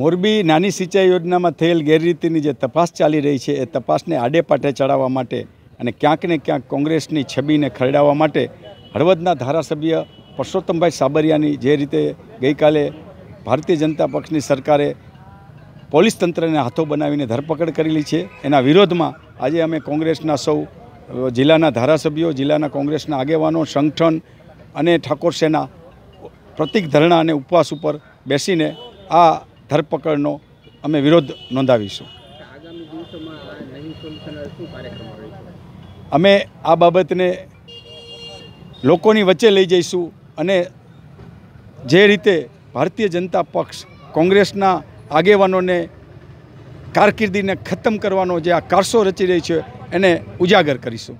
મોરબી નાની સિંચાઈ યોજનામાં થયેલ ગેરરીતિની જે તપાસ ચાલી રહી છે એ તપાસને આડેપાટે ચડાવવા માટે અને ક્યાંક ને ક્યાંક કોંગ્રેસની છબીને ખરડાવવા માટે હળવદના ધારાસભ્ય પરસોત્તમભાઈ સાબરિયાની જે રીતે ગઈકાલે ભારતીય જનતા પક્ષની સરકારે પોલીસ તંત્રને હાથો બનાવીને ધરપકડ કરેલી છે એના વિરોધમાં આજે અમે કોંગ્રેસના સૌ જિલ્લાના ધારાસભ્યો જિલ્લાના કોંગ્રેસના આગેવાનો સંગઠન અને ઠાકોર સેના પ્રતિક ધરણા અને ઉપવાસ ઉપર બેસીને આ ધરપકડનો અમે વિરોધ નોંધાવીશું અમે આ બાબતને લોકોની વચ્ચે લઈ જઈશું અને જે રીતે ભારતીય જનતા પક્ષ કોંગ્રેસના આગેવાનોને કારકિર્દીને ખતમ કરવાનો જે આ કારસો રચી રહી છે એને ઉજાગર કરીશું